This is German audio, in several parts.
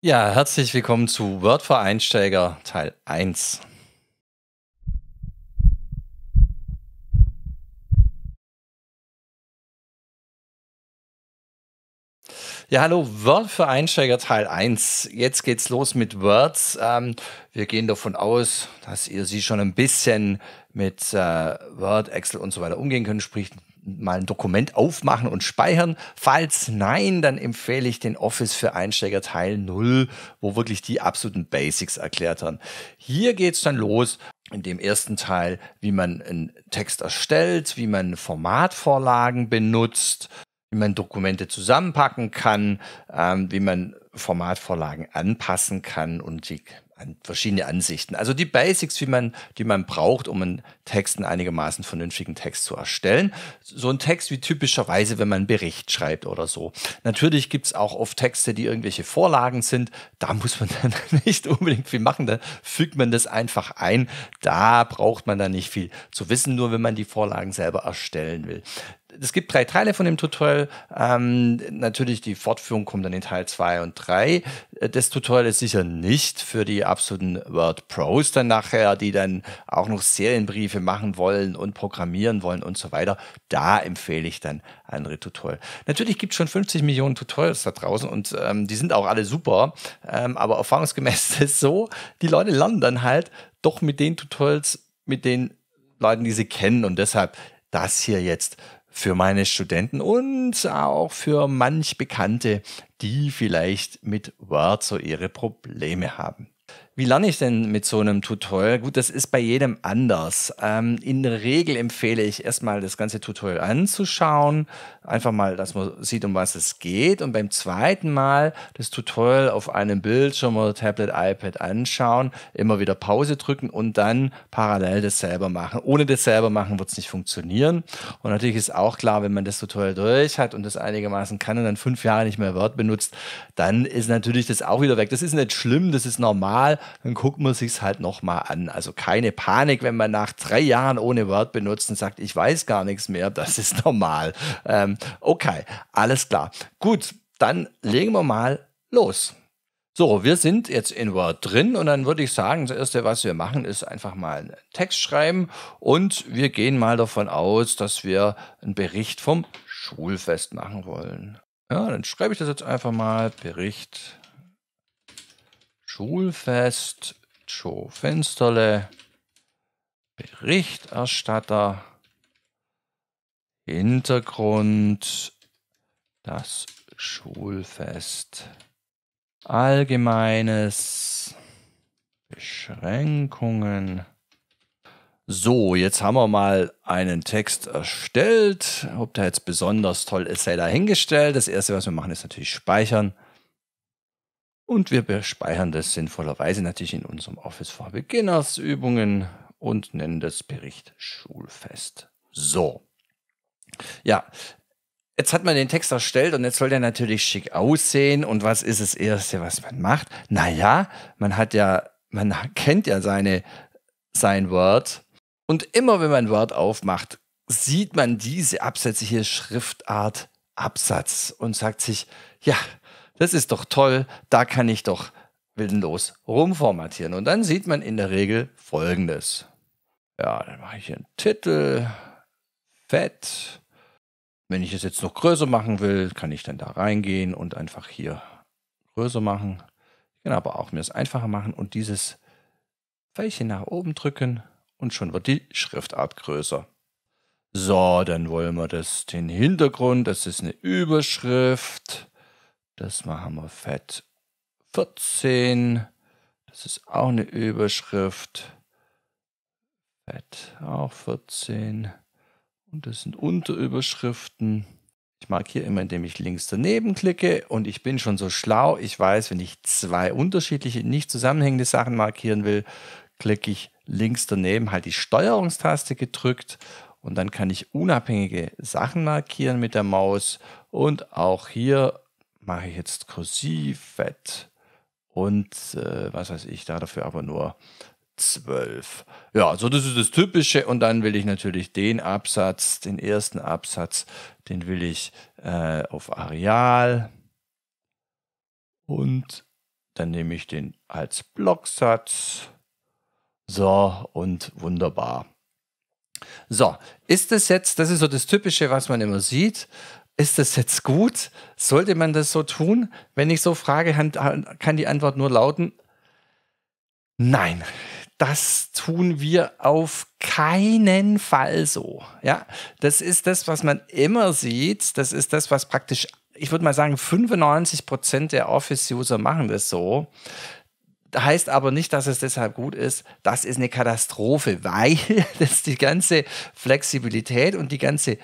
Ja, herzlich willkommen zu Word für Einsteiger Teil 1. Ja, hallo, Word für Einsteiger Teil 1. Jetzt geht's los mit Words. Ähm, wir gehen davon aus, dass ihr sie schon ein bisschen mit äh, Word, Excel und so weiter umgehen könnt, sprich mal ein Dokument aufmachen und speichern. Falls nein, dann empfehle ich den Office für Einsteiger Teil 0, wo wirklich die absoluten Basics erklärt werden. Hier geht es dann los in dem ersten Teil, wie man einen Text erstellt, wie man Formatvorlagen benutzt, wie man Dokumente zusammenpacken kann, ähm, wie man Formatvorlagen anpassen kann und die an verschiedene Ansichten. Also die Basics, wie man, die man braucht, um einen Text, einen einigermaßen vernünftigen Text zu erstellen. So ein Text wie typischerweise, wenn man einen Bericht schreibt oder so. Natürlich gibt es auch oft Texte, die irgendwelche Vorlagen sind. Da muss man dann nicht unbedingt viel machen. Da fügt man das einfach ein. Da braucht man dann nicht viel zu wissen, nur wenn man die Vorlagen selber erstellen will es gibt drei Teile von dem Tutorial. Ähm, natürlich die Fortführung kommt dann in Teil 2 und 3. 3. Äh, das Tutorial sicher nicht für die absoluten Word Pros dann nachher, die dann auch noch Serienbriefe machen wollen und programmieren wollen und so weiter. Da empfehle ich dann andere Tutorials. Natürlich gibt es schon 50 Millionen Tutorials da draußen und ähm, die sind auch alle super, ähm, aber erfahrungsgemäß ist es so, die Leute lernen dann halt doch mit den Tutorials, mit den Leuten, die sie kennen und deshalb das hier jetzt für meine Studenten und auch für manch Bekannte, die vielleicht mit Word so ihre Probleme haben. Wie lerne ich denn mit so einem Tutorial? Gut, das ist bei jedem anders. Ähm, in der Regel empfehle ich erstmal das ganze Tutorial anzuschauen, einfach mal, dass man sieht, um was es geht und beim zweiten Mal das Tutorial auf einem Bildschirm oder Tablet, iPad anschauen, immer wieder Pause drücken und dann parallel das selber machen. Ohne das selber machen wird es nicht funktionieren. Und natürlich ist auch klar, wenn man das Tutorial durch hat und das einigermaßen kann und dann fünf Jahre nicht mehr Word benutzt, dann ist natürlich das auch wieder weg. Das ist nicht schlimm, das ist normal dann guckt man sich es halt nochmal an. Also keine Panik, wenn man nach drei Jahren ohne Word benutzt und sagt, ich weiß gar nichts mehr, das ist normal. Ähm, okay, alles klar. Gut, dann legen wir mal los. So, wir sind jetzt in Word drin und dann würde ich sagen, das Erste, was wir machen, ist einfach mal einen Text schreiben und wir gehen mal davon aus, dass wir einen Bericht vom Schulfest machen wollen. Ja, dann schreibe ich das jetzt einfach mal, Bericht Schulfest, Joe Fensterle, Berichterstatter, Hintergrund, das Schulfest, Allgemeines, Beschränkungen. So, jetzt haben wir mal einen Text erstellt. Ob der jetzt besonders toll ist, sei dahingestellt. Das erste, was wir machen, ist natürlich speichern. Und wir bespeichern das sinnvollerweise natürlich in unserem Office for Beginners Übungen und nennen das Bericht Schulfest. So. Ja, jetzt hat man den Text erstellt und jetzt soll der natürlich schick aussehen. Und was ist das Erste, was man macht? Naja, man hat ja, man kennt ja seine, sein Word. Und immer wenn man Word aufmacht, sieht man diese absätzliche Schriftart Absatz und sagt sich, ja, das ist doch toll, da kann ich doch willenlos rumformatieren. Und dann sieht man in der Regel folgendes. Ja, dann mache ich hier einen Titel, fett. Wenn ich es jetzt noch größer machen will, kann ich dann da reingehen und einfach hier größer machen. Ich kann aber auch mir es einfacher machen und dieses Pfeilchen nach oben drücken und schon wird die Schriftart größer. So, dann wollen wir das den Hintergrund, das ist eine Überschrift. Das machen wir fett. 14. Das ist auch eine Überschrift. Fett auch 14. Und das sind Unterüberschriften. Ich markiere immer, indem ich links daneben klicke und ich bin schon so schlau. Ich weiß, wenn ich zwei unterschiedliche, nicht zusammenhängende Sachen markieren will, klicke ich links daneben, halt die Steuerungstaste gedrückt und dann kann ich unabhängige Sachen markieren mit der Maus und auch hier mache ich jetzt kursiv fett und äh, was weiß ich, da dafür aber nur 12. Ja, so das ist das Typische. Und dann will ich natürlich den Absatz, den ersten Absatz, den will ich äh, auf Areal. Und dann nehme ich den als Blocksatz. So, und wunderbar. So, ist das jetzt, das ist so das Typische, was man immer sieht ist das jetzt gut? Sollte man das so tun? Wenn ich so frage, kann die Antwort nur lauten, nein, das tun wir auf keinen Fall so. Ja, das ist das, was man immer sieht. Das ist das, was praktisch, ich würde mal sagen, 95 Prozent der Office-User machen das so. Heißt aber nicht, dass es deshalb gut ist. Das ist eine Katastrophe, weil das die ganze Flexibilität und die ganze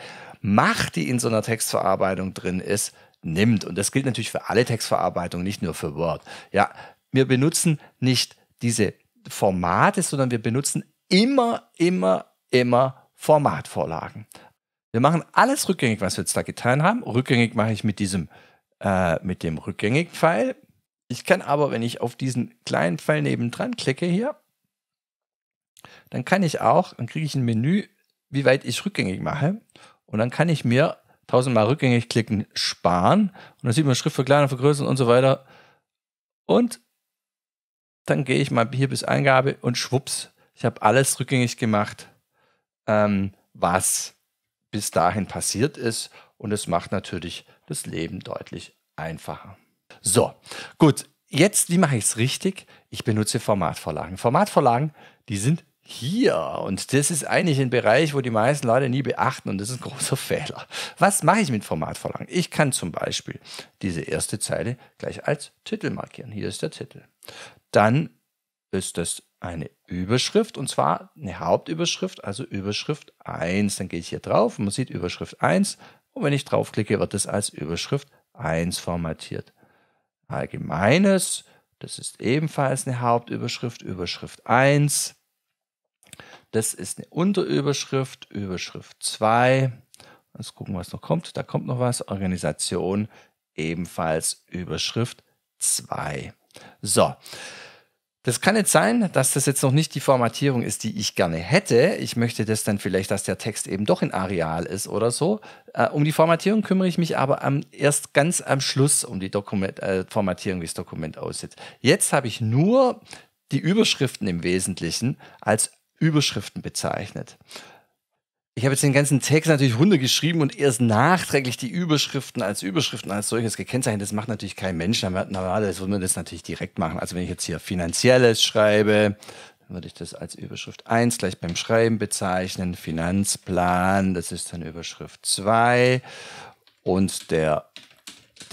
Macht, die in so einer Textverarbeitung drin ist, nimmt. Und das gilt natürlich für alle Textverarbeitungen, nicht nur für Word. Ja, wir benutzen nicht diese Formate, sondern wir benutzen immer, immer, immer Formatvorlagen. Wir machen alles rückgängig, was wir jetzt da getan haben. Rückgängig mache ich mit diesem, äh, mit dem Rückgängig-Pfeil. Ich kann aber, wenn ich auf diesen kleinen Pfeil nebendran klicke hier, dann kann ich auch, dann kriege ich ein Menü, wie weit ich rückgängig mache. Und dann kann ich mir tausendmal rückgängig klicken, sparen. Und dann sieht man Schrift verkleinern, vergrößern und so weiter. Und dann gehe ich mal hier bis Eingabe und schwupps, ich habe alles rückgängig gemacht, ähm, was bis dahin passiert ist. Und es macht natürlich das Leben deutlich einfacher. So, gut, jetzt, wie mache ich es richtig? Ich benutze Formatvorlagen. Formatvorlagen, die sind hier. Und das ist eigentlich ein Bereich, wo die meisten Leute nie beachten und das ist ein großer Fehler. Was mache ich mit Formatvorlagen? Ich kann zum Beispiel diese erste Zeile gleich als Titel markieren. Hier ist der Titel. Dann ist das eine Überschrift und zwar eine Hauptüberschrift, also Überschrift 1. Dann gehe ich hier drauf und man sieht Überschrift 1 und wenn ich draufklicke, wird das als Überschrift 1 formatiert. Allgemeines, das ist ebenfalls eine Hauptüberschrift, Überschrift 1. Das ist eine Unterüberschrift, Überschrift 2. Lass gucken, was noch kommt. Da kommt noch was. Organisation, ebenfalls Überschrift 2. So. Das kann jetzt sein, dass das jetzt noch nicht die Formatierung ist, die ich gerne hätte. Ich möchte das dann vielleicht, dass der Text eben doch in Areal ist oder so. Äh, um die Formatierung kümmere ich mich aber am, erst ganz am Schluss um die Dokument, äh, Formatierung, wie das Dokument aussieht. Jetzt habe ich nur die Überschriften im Wesentlichen als Überschriften bezeichnet. Ich habe jetzt den ganzen Text natürlich runtergeschrieben und erst nachträglich die Überschriften als Überschriften als solches gekennzeichnet. Das macht natürlich kein Mensch. Normalerweise würde man das natürlich direkt machen. Also wenn ich jetzt hier Finanzielles schreibe, würde ich das als Überschrift 1 gleich beim Schreiben bezeichnen. Finanzplan, das ist dann Überschrift 2. Und der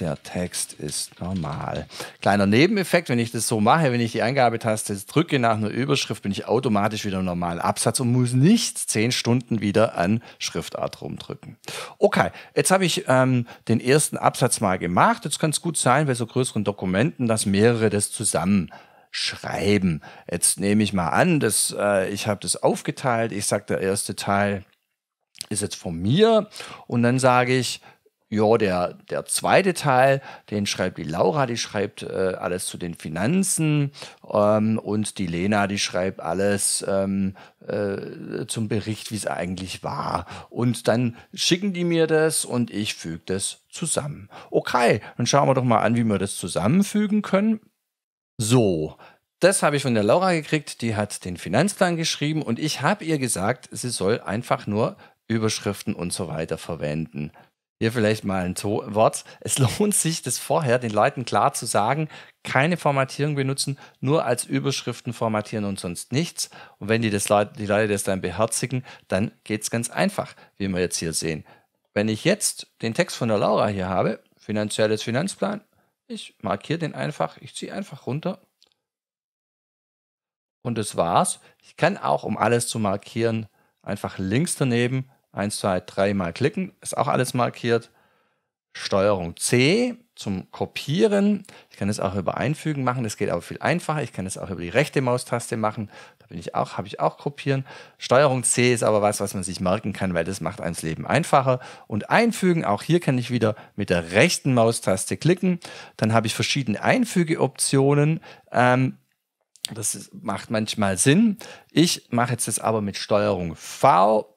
der Text ist normal. Kleiner Nebeneffekt, wenn ich das so mache, wenn ich die Eingabetaste drücke nach einer Überschrift, bin ich automatisch wieder im normalen Absatz und muss nicht zehn Stunden wieder an Schriftart rumdrücken. Okay, jetzt habe ich ähm, den ersten Absatz mal gemacht. Jetzt kann es gut sein, bei so größeren Dokumenten, dass mehrere das zusammen schreiben. Jetzt nehme ich mal an, dass äh, ich habe das aufgeteilt. Ich sage, der erste Teil ist jetzt von mir und dann sage ich ja, der, der zweite Teil, den schreibt die Laura, die schreibt äh, alles zu den Finanzen ähm, und die Lena, die schreibt alles ähm, äh, zum Bericht, wie es eigentlich war. Und dann schicken die mir das und ich füge das zusammen. Okay, dann schauen wir doch mal an, wie wir das zusammenfügen können. So, das habe ich von der Laura gekriegt, die hat den Finanzplan geschrieben und ich habe ihr gesagt, sie soll einfach nur Überschriften und so weiter verwenden. Hier vielleicht mal ein Wort. Es lohnt sich, das vorher den Leuten klar zu sagen. Keine Formatierung benutzen, nur als Überschriften formatieren und sonst nichts. Und wenn die, das Leute, die Leute das dann beherzigen, dann geht es ganz einfach, wie wir jetzt hier sehen. Wenn ich jetzt den Text von der Laura hier habe, finanzielles Finanzplan, ich markiere den einfach, ich ziehe einfach runter. Und das war's. Ich kann auch, um alles zu markieren, einfach links daneben 1, 2, 3 mal klicken, ist auch alles markiert. Steuerung C zum Kopieren. Ich kann es auch über Einfügen machen, das geht aber viel einfacher. Ich kann es auch über die rechte Maustaste machen. Da bin ich auch, habe ich auch kopieren. Steuerung C ist aber was, was man sich merken kann, weil das macht einem Leben einfacher. Und Einfügen, auch hier kann ich wieder mit der rechten Maustaste klicken. Dann habe ich verschiedene Einfügeoptionen. Ähm, das macht manchmal Sinn. Ich mache jetzt das aber mit Steuerung V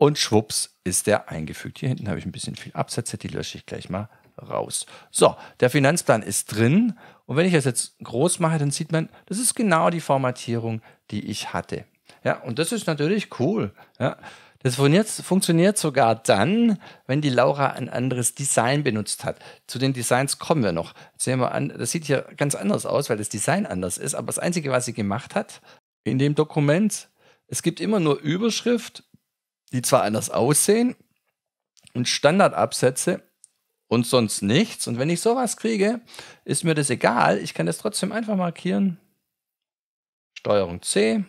und schwupps ist der eingefügt. Hier hinten habe ich ein bisschen viel Absätze, die lösche ich gleich mal raus. So, der Finanzplan ist drin. Und wenn ich das jetzt groß mache, dann sieht man, das ist genau die Formatierung, die ich hatte. Ja, und das ist natürlich cool. Ja. Das funktioniert sogar dann, wenn die Laura ein anderes Design benutzt hat. Zu den Designs kommen wir noch. sehen wir an, das sieht hier ganz anders aus, weil das Design anders ist. Aber das Einzige, was sie gemacht hat in dem Dokument, es gibt immer nur Überschrift die zwar anders aussehen und Standardabsätze und sonst nichts. Und wenn ich sowas kriege, ist mir das egal. Ich kann das trotzdem einfach markieren. Steuerung C,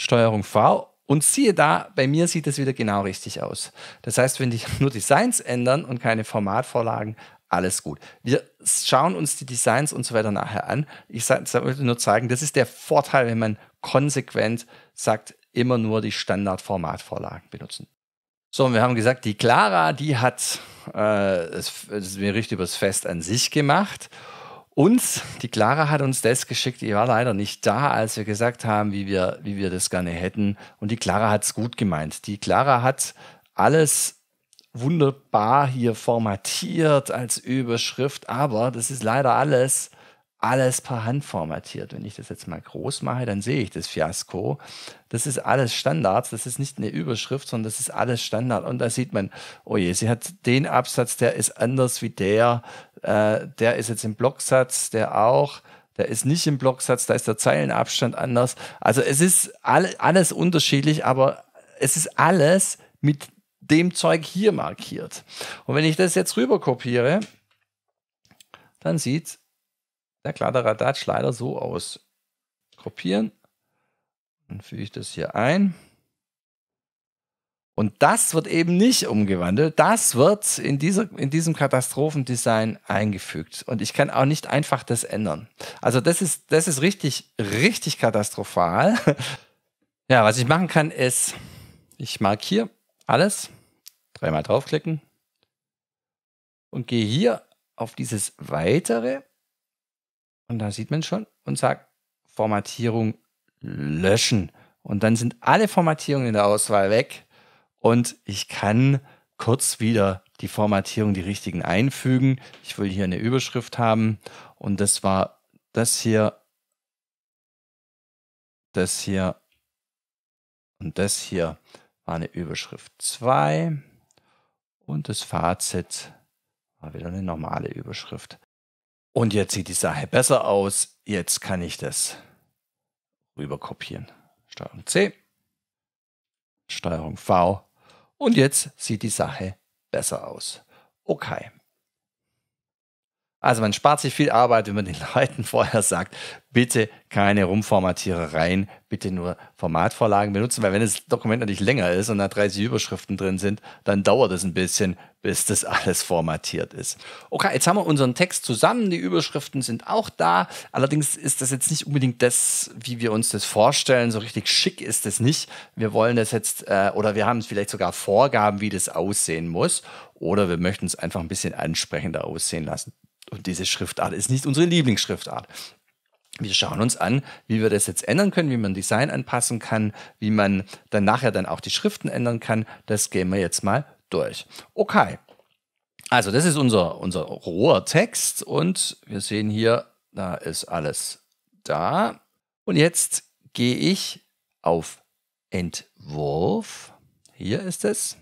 Steuerung V und siehe da, bei mir sieht es wieder genau richtig aus. Das heißt, wenn die nur Designs ändern und keine Formatvorlagen, alles gut. Wir schauen uns die Designs und so weiter nachher an. Ich wollte nur zeigen, das ist der Vorteil, wenn man konsequent sagt, immer nur die Standardformatvorlagen benutzen. So, und wir haben gesagt, die Clara, die hat äh, es, es, mir richtig übers Fest an sich gemacht. Uns, die Clara hat uns das geschickt, die war leider nicht da, als wir gesagt haben, wie wir, wie wir das gerne hätten. Und die Clara hat es gut gemeint. Die Clara hat alles wunderbar hier formatiert als Überschrift, aber das ist leider alles alles per Hand formatiert. Wenn ich das jetzt mal groß mache, dann sehe ich das Fiasko. Das ist alles Standards, das ist nicht eine Überschrift, sondern das ist alles Standard. Und da sieht man, oh je, sie hat den Absatz, der ist anders wie der, äh, der ist jetzt im Blocksatz, der auch, der ist nicht im Blocksatz, da ist der Zeilenabstand anders. Also es ist all, alles unterschiedlich, aber es ist alles mit dem Zeug hier markiert. Und wenn ich das jetzt rüber kopiere, dann sieht klar, der Kladderadatsch leider so aus. Kopieren. Dann füge ich das hier ein. Und das wird eben nicht umgewandelt. Das wird in, dieser, in diesem Katastrophendesign eingefügt. Und ich kann auch nicht einfach das ändern. Also das ist, das ist richtig, richtig katastrophal. Ja, was ich machen kann, ist, ich markiere alles, dreimal draufklicken und gehe hier auf dieses weitere und da sieht man schon und sagt Formatierung löschen. Und dann sind alle Formatierungen in der Auswahl weg und ich kann kurz wieder die Formatierung, die richtigen einfügen. Ich will hier eine Überschrift haben und das war das hier, das hier und das hier war eine Überschrift 2 und das Fazit war wieder eine normale Überschrift. Und jetzt sieht die Sache besser aus. Jetzt kann ich das rüber kopieren. Steuerung C, Steuerung V. Und jetzt sieht die Sache besser aus. Okay. Also man spart sich viel Arbeit, wenn man den Leuten vorher sagt, bitte keine Rumformatierereien, bitte nur Formatvorlagen benutzen, weil wenn das Dokument natürlich länger ist und da 30 Überschriften drin sind, dann dauert es ein bisschen, bis das alles formatiert ist. Okay, jetzt haben wir unseren Text zusammen, die Überschriften sind auch da, allerdings ist das jetzt nicht unbedingt das, wie wir uns das vorstellen, so richtig schick ist das nicht. Wir wollen das jetzt, äh, oder wir haben vielleicht sogar Vorgaben, wie das aussehen muss, oder wir möchten es einfach ein bisschen ansprechender aussehen lassen. Und diese Schriftart ist nicht unsere Lieblingsschriftart. Wir schauen uns an, wie wir das jetzt ändern können, wie man Design anpassen kann, wie man dann nachher dann auch die Schriften ändern kann. Das gehen wir jetzt mal durch. Okay. Also, das ist unser, unser roher Text und wir sehen hier, da ist alles da. Und jetzt gehe ich auf Entwurf. Hier ist es.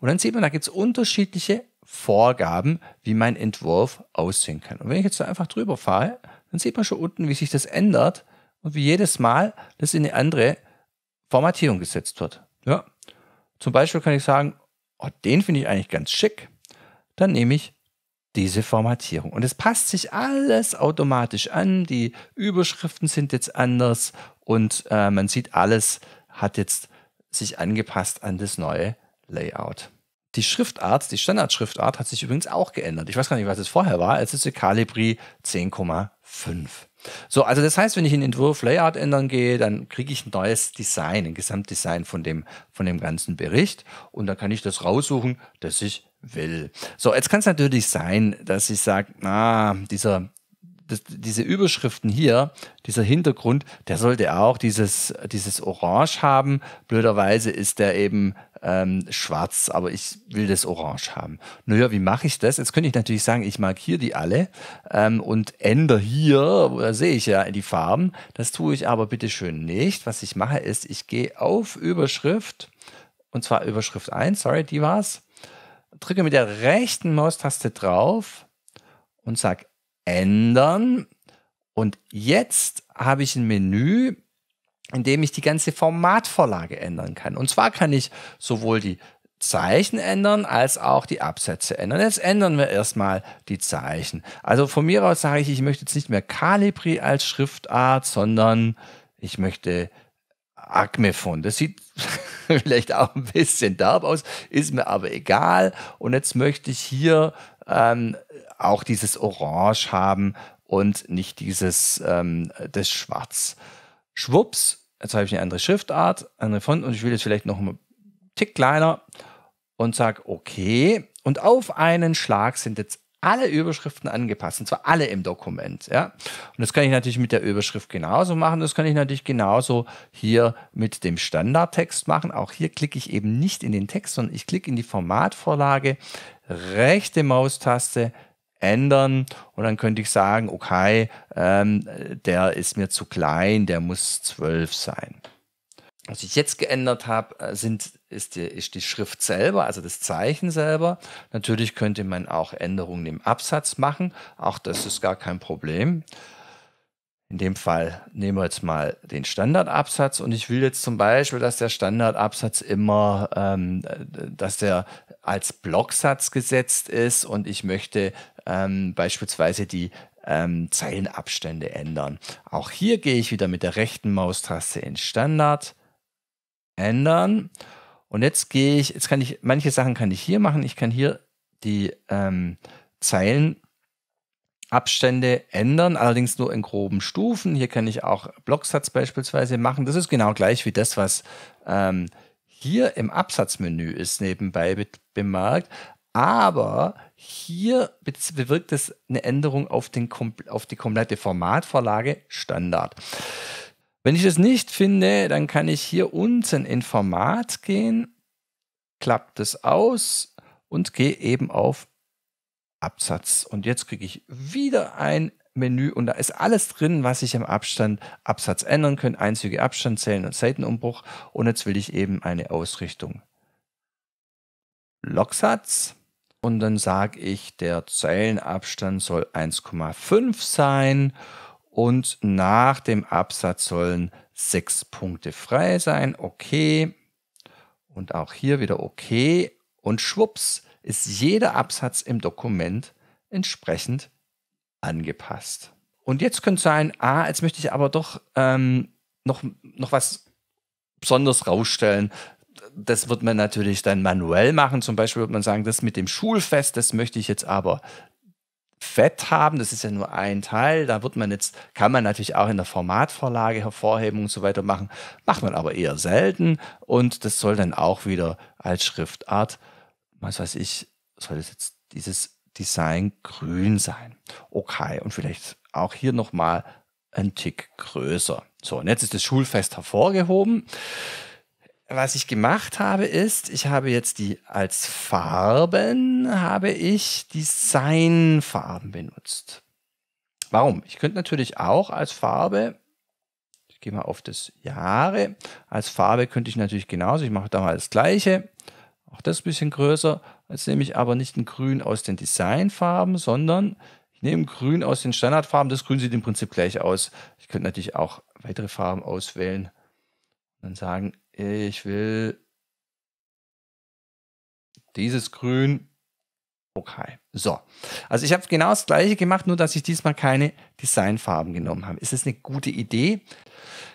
Und dann sieht man, da gibt es unterschiedliche Vorgaben, wie mein Entwurf aussehen kann. Und wenn ich jetzt da einfach drüber fahre, dann sieht man schon unten, wie sich das ändert und wie jedes Mal das in eine andere Formatierung gesetzt wird. Ja. Zum Beispiel kann ich sagen, oh, den finde ich eigentlich ganz schick. Dann nehme ich diese Formatierung. Und es passt sich alles automatisch an. Die Überschriften sind jetzt anders und äh, man sieht, alles hat jetzt sich angepasst an das neue Layout die Schriftart, die Standardschriftart hat sich übrigens auch geändert. Ich weiß gar nicht, was es vorher war. Es ist die Calibri 10,5. So, also das heißt, wenn ich in Entwurf Layout ändern gehe, dann kriege ich ein neues Design, ein Gesamtdesign von dem, von dem ganzen Bericht. Und dann kann ich das raussuchen, das ich will. So, jetzt kann es natürlich sein, dass ich sage, na, dieser, das, diese Überschriften hier, dieser Hintergrund, der sollte auch dieses, dieses Orange haben. Blöderweise ist der eben ähm, schwarz, aber ich will das orange haben. Naja, wie mache ich das? Jetzt könnte ich natürlich sagen, ich markiere die alle ähm, und ändere hier, da sehe ich ja die Farben. Das tue ich aber bitte schön nicht. Was ich mache ist, ich gehe auf Überschrift, und zwar Überschrift 1, sorry, die war's. Drücke mit der rechten Maustaste drauf und sage ändern. Und jetzt habe ich ein Menü, indem ich die ganze Formatvorlage ändern kann. Und zwar kann ich sowohl die Zeichen ändern als auch die Absätze ändern. Jetzt ändern wir erstmal die Zeichen. Also von mir aus sage ich, ich möchte jetzt nicht mehr Calibri als Schriftart, sondern ich möchte Acmephon. Das sieht vielleicht auch ein bisschen derb aus, ist mir aber egal. Und jetzt möchte ich hier ähm, auch dieses Orange haben und nicht dieses ähm, das Schwarz schwupps, jetzt habe ich eine andere Schriftart, andere Font und ich will jetzt vielleicht noch einen Tick kleiner und sage okay. Und auf einen Schlag sind jetzt alle Überschriften angepasst, und zwar alle im Dokument. Ja? Und das kann ich natürlich mit der Überschrift genauso machen, das kann ich natürlich genauso hier mit dem Standardtext machen. Auch hier klicke ich eben nicht in den Text, sondern ich klicke in die Formatvorlage, rechte Maustaste, ändern und dann könnte ich sagen, okay, ähm, der ist mir zu klein, der muss 12 sein. Was ich jetzt geändert habe, äh, sind, ist, die, ist die Schrift selber, also das Zeichen selber. Natürlich könnte man auch Änderungen im Absatz machen. Auch das ist gar kein Problem. In dem Fall nehmen wir jetzt mal den Standardabsatz und ich will jetzt zum Beispiel, dass der Standardabsatz immer, ähm, äh, dass der als Blocksatz gesetzt ist und ich möchte ähm, beispielsweise die ähm, Zeilenabstände ändern. Auch hier gehe ich wieder mit der rechten Maustaste in Standard, ändern. Und jetzt gehe ich, jetzt kann ich, manche Sachen kann ich hier machen. Ich kann hier die ähm, Zeilenabstände ändern, allerdings nur in groben Stufen. Hier kann ich auch Blocksatz beispielsweise machen. Das ist genau gleich wie das, was ähm, hier im Absatzmenü ist nebenbei bemerkt. Aber hier bewirkt es eine Änderung auf, den, auf die komplette Formatvorlage Standard. Wenn ich es nicht finde, dann kann ich hier unten in Format gehen, klappt es aus und gehe eben auf Absatz. Und jetzt kriege ich wieder ein Menü und da ist alles drin, was ich im Abstand, Absatz ändern kann. Einzüge, Abstand, Zählen und Seitenumbruch. Und jetzt will ich eben eine Ausrichtung Logsatz. Und dann sage ich, der Zeilenabstand soll 1,5 sein und nach dem Absatz sollen 6 Punkte frei sein. Okay. Und auch hier wieder okay. Und schwupps ist jeder Absatz im Dokument entsprechend angepasst. Und jetzt könnte sein, ah, jetzt möchte ich aber doch ähm, noch, noch was besonders rausstellen das wird man natürlich dann manuell machen. Zum Beispiel wird man sagen, das mit dem Schulfest, das möchte ich jetzt aber fett haben. Das ist ja nur ein Teil. Da wird man jetzt, kann man natürlich auch in der Formatvorlage Hervorhebung und so weiter machen. Macht man aber eher selten. Und das soll dann auch wieder als Schriftart, was weiß ich, soll das jetzt dieses Design grün sein. Okay. Und vielleicht auch hier nochmal ein Tick größer. So, und jetzt ist das Schulfest hervorgehoben was ich gemacht habe, ist, ich habe jetzt die als Farben habe ich Designfarben benutzt. Warum? Ich könnte natürlich auch als Farbe, ich gehe mal auf das Jahre, als Farbe könnte ich natürlich genauso, ich mache da mal das gleiche, auch das ein bisschen größer. Jetzt nehme ich aber nicht ein Grün aus den Designfarben, sondern ich nehme Grün aus den Standardfarben. Das Grün sieht im Prinzip gleich aus. Ich könnte natürlich auch weitere Farben auswählen und dann sagen, ich will dieses Grün. Okay. So. Also ich habe genau das gleiche gemacht, nur dass ich diesmal keine Designfarben genommen habe. Ist das eine gute Idee?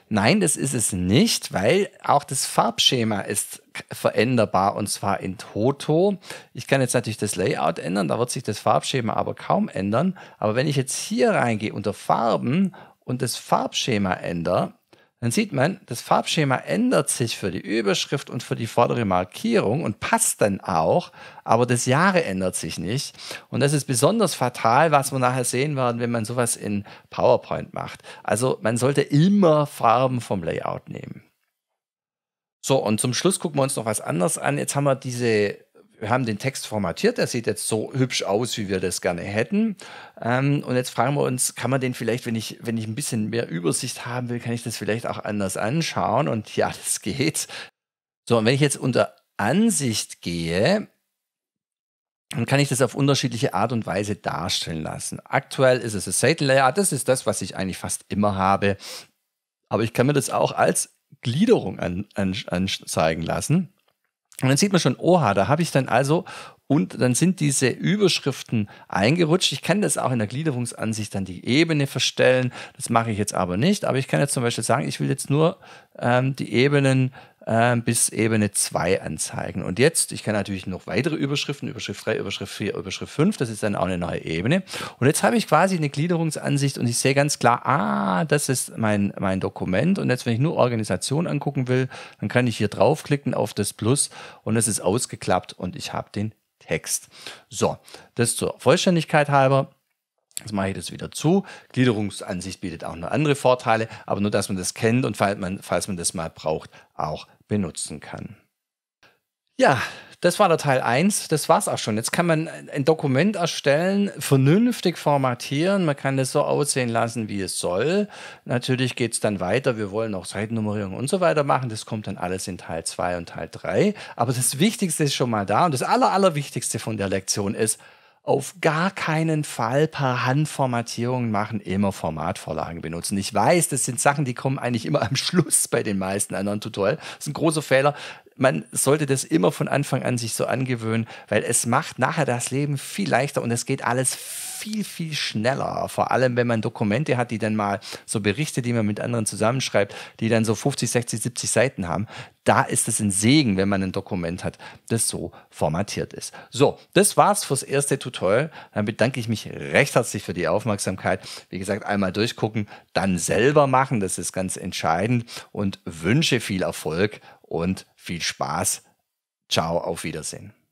Nein, das ist es nicht, weil auch das Farbschema ist veränderbar und zwar in Toto. Ich kann jetzt natürlich das Layout ändern, da wird sich das Farbschema aber kaum ändern. Aber wenn ich jetzt hier reingehe unter Farben und das Farbschema ändere, dann sieht man, das Farbschema ändert sich für die Überschrift und für die vordere Markierung und passt dann auch, aber das Jahre ändert sich nicht. Und das ist besonders fatal, was wir nachher sehen werden, wenn man sowas in PowerPoint macht. Also man sollte immer Farben vom Layout nehmen. So, und zum Schluss gucken wir uns noch was anderes an. Jetzt haben wir diese wir haben den Text formatiert, der sieht jetzt so hübsch aus, wie wir das gerne hätten. Ähm, und jetzt fragen wir uns, kann man den vielleicht, wenn ich, wenn ich ein bisschen mehr Übersicht haben will, kann ich das vielleicht auch anders anschauen? Und ja, das geht. So, und wenn ich jetzt unter Ansicht gehe, dann kann ich das auf unterschiedliche Art und Weise darstellen lassen. Aktuell ist es das Satan Layout, ah, das ist das, was ich eigentlich fast immer habe. Aber ich kann mir das auch als Gliederung an, an, anzeigen lassen. Und dann sieht man schon, oha, da habe ich dann also, und dann sind diese Überschriften eingerutscht. Ich kann das auch in der Gliederungsansicht dann die Ebene verstellen. Das mache ich jetzt aber nicht. Aber ich kann jetzt zum Beispiel sagen, ich will jetzt nur ähm, die Ebenen ähm, bis Ebene 2 anzeigen. Und jetzt, ich kann natürlich noch weitere Überschriften, Überschrift 3, Überschrift 4, Überschrift 5, das ist dann auch eine neue Ebene. Und jetzt habe ich quasi eine Gliederungsansicht und ich sehe ganz klar, ah, das ist mein, mein Dokument. Und jetzt, wenn ich nur Organisation angucken will, dann kann ich hier draufklicken auf das Plus und es ist ausgeklappt und ich habe den Text. So, das zur Vollständigkeit halber. Jetzt mache ich das wieder zu. Gliederungsansicht bietet auch noch andere Vorteile, aber nur, dass man das kennt und falls man, falls man das mal braucht, auch benutzen kann. Ja, das war der Teil 1. Das war's auch schon. Jetzt kann man ein Dokument erstellen, vernünftig formatieren. Man kann es so aussehen lassen, wie es soll. Natürlich geht es dann weiter. Wir wollen auch Seitennummerierung und so weiter machen. Das kommt dann alles in Teil 2 und Teil 3. Aber das Wichtigste ist schon mal da. Und das Aller, Allerwichtigste von der Lektion ist, auf gar keinen Fall per Hand Formatierungen machen, immer Formatvorlagen benutzen. Ich weiß, das sind Sachen, die kommen eigentlich immer am Schluss bei den meisten anderen Tutorials. Das ist ein großer Fehler. Man sollte das immer von Anfang an sich so angewöhnen, weil es macht nachher das Leben viel leichter und es geht alles viel, viel schneller. Vor allem, wenn man Dokumente hat, die dann mal so Berichte, die man mit anderen zusammenschreibt, die dann so 50, 60, 70 Seiten haben. Da ist es ein Segen, wenn man ein Dokument hat, das so formatiert ist. So, das war's fürs erste Tutorial. Dann bedanke ich mich recht herzlich für die Aufmerksamkeit. Wie gesagt, einmal durchgucken, dann selber machen, das ist ganz entscheidend und wünsche viel Erfolg und viel Spaß. Ciao, auf Wiedersehen.